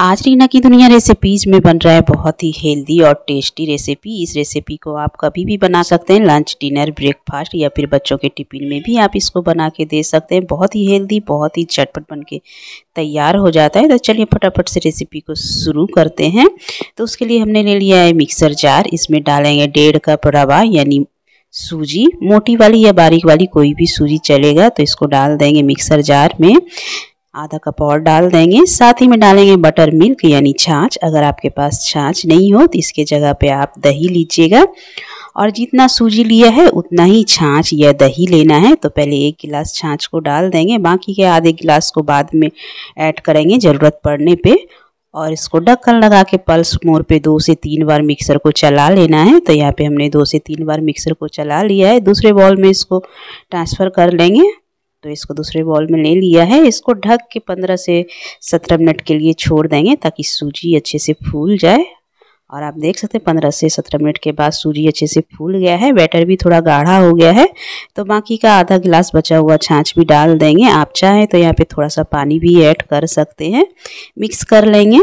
आज रीना की दुनिया रेसिपीज में बन रहा है बहुत ही हेल्दी और टेस्टी रेसिपी इस रेसिपी को आप कभी भी बना सकते हैं लंच डिनर ब्रेकफास्ट या फिर बच्चों के टिफिन में भी आप इसको बना के दे सकते हैं बहुत ही हेल्दी बहुत ही चटपट बन के तैयार हो जाता है तो चलिए फटाफट से रेसिपी को शुरू करते हैं तो उसके लिए हमने ले लिया है मिक्सर जार इसमें डालेंगे डेढ़ कप रवा यानी सूजी मोटी वाली या बारीक वाली कोई भी सूजी चलेगा तो इसको डाल देंगे मिक्सर जार में आधा कप और डाल देंगे साथ ही में डालेंगे बटर मिल्क यानी छाछ अगर आपके पास छाछ नहीं हो तो इसके जगह पे आप दही लीजिएगा और जितना सूजी लिया है उतना ही छाछ या दही लेना है तो पहले एक गिलास छाछ को डाल देंगे बाकी के आधे गिलास को बाद में ऐड करेंगे ज़रूरत पड़ने पे और इसको ढक्कन लगा के पल्स मोर पे दो से तीन बार मिक्सर को चला लेना है तो यहाँ पे हमने दो से तीन बार मिक्सर को चला लिया है दूसरे बॉल में इसको ट्रांसफ़र कर लेंगे तो इसको दूसरे बॉल में ले लिया है इसको ढक के पंद्रह से सत्रह मिनट के लिए छोड़ देंगे ताकि सूजी अच्छे से फूल जाए और आप देख सकते हैं पंद्रह से सत्रह मिनट के बाद सूजी अच्छे से फूल गया है बैटर भी थोड़ा गाढ़ा हो गया है तो बाकी का आधा गिलास बचा हुआ छाछ भी डाल देंगे आप चाहें तो यहाँ पर थोड़ा सा पानी भी ऐड कर सकते हैं मिक्स कर लेंगे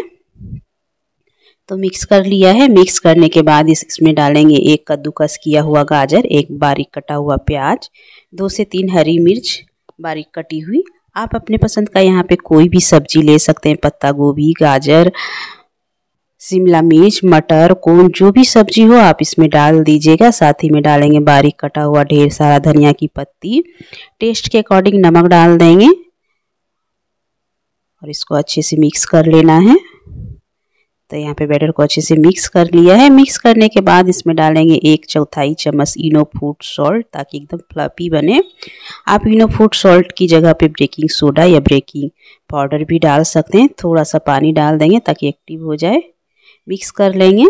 तो मिक्स कर लिया है मिक्स करने के बाद इस इसमें डालेंगे एक कद्दूकस किया हुआ गाजर एक बारीक कटा हुआ प्याज दो से तीन हरी मिर्च बारीक कटी हुई आप अपने पसंद का यहाँ पे कोई भी सब्जी ले सकते हैं पत्ता गोभी गाजर शिमला मिर्च मटर कोन जो भी सब्जी हो आप इसमें डाल दीजिएगा साथ ही में डालेंगे बारीक कटा हुआ ढेर सारा धनिया की पत्ती टेस्ट के अकॉर्डिंग नमक डाल देंगे और इसको अच्छे से मिक्स कर लेना है तो यहाँ पे बैटर को अच्छे से मिक्स कर लिया है मिक्स करने के बाद इसमें डालेंगे एक चौथाई चम्मच इनो फूड सॉल्ट ताकि एकदम फ्लफी बने आप इनो फूड सॉल्ट की जगह पे ब्रेकिंग सोडा या ब्रेकिंग पाउडर भी डाल सकते हैं थोड़ा सा पानी डाल देंगे ताकि एक्टिव हो जाए मिक्स कर लेंगे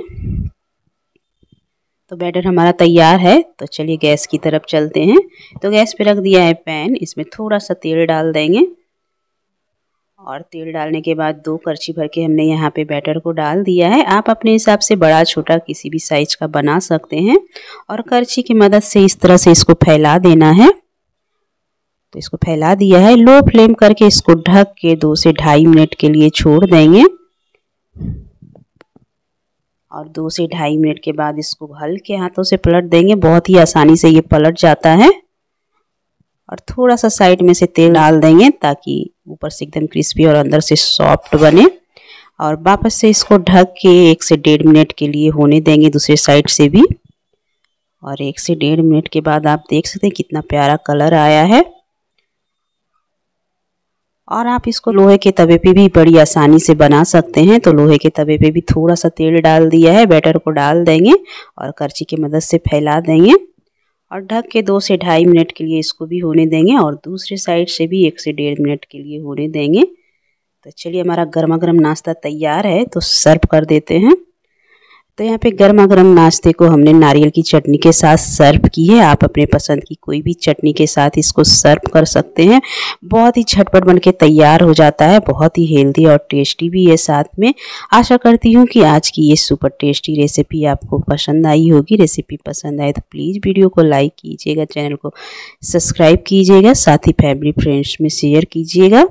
तो बैटर हमारा तैयार है तो चलिए गैस की तरफ चलते हैं तो गैस पर रख दिया है पैन इसमें थोड़ा सा तेल डाल देंगे और तेल डालने के बाद दो करछी भर के हमने यहाँ पे बैटर को डाल दिया है आप अपने हिसाब से बड़ा छोटा किसी भी साइज का बना सकते हैं और करछी की मदद से इस तरह से इसको फैला देना है तो इसको फैला दिया है लो फ्लेम करके इसको ढक के दो से ढाई मिनट के लिए छोड़ देंगे और दो से ढाई मिनट के बाद इसको हल्के हाथों से पलट देंगे बहुत ही आसानी से ये पलट जाता है और थोड़ा सा साइड में से तेल डाल देंगे ताकि ऊपर से एकदम क्रिस्पी और अंदर से सॉफ्ट बने और वापस से इसको ढक के एक से डेढ़ मिनट के लिए होने देंगे दूसरे साइड से भी और एक से डेढ़ मिनट के बाद आप देख सकते हैं कितना प्यारा कलर आया है और आप इसको लोहे के तवे पे भी बड़ी आसानी से बना सकते हैं तो लोहे के तवे पे भी थोड़ा सा तेल डाल दिया है बैटर को डाल देंगे और करछी की मदद से फैला देंगे और ढक के दो से ढाई मिनट के लिए इसको भी होने देंगे और दूसरे साइड से भी एक से डेढ़ मिनट के लिए होने देंगे तो चलिए हमारा गर्मा गर्म नाश्ता तैयार है तो सर्व कर देते हैं तो यहाँ पे गर्मा गर्म नाश्ते को हमने नारियल की चटनी के साथ सर्व की है आप अपने पसंद की कोई भी चटनी के साथ इसको सर्व कर सकते हैं बहुत ही झटपट बन के तैयार हो जाता है बहुत ही हेल्दी और टेस्टी भी है साथ में आशा करती हूँ कि आज की ये सुपर टेस्टी रेसिपी आपको पसंद आई होगी रेसिपी पसंद आए तो प्लीज़ वीडियो को लाइक कीजिएगा चैनल को सब्सक्राइब कीजिएगा साथ ही फैमिली फ्रेंड्स में शेयर कीजिएगा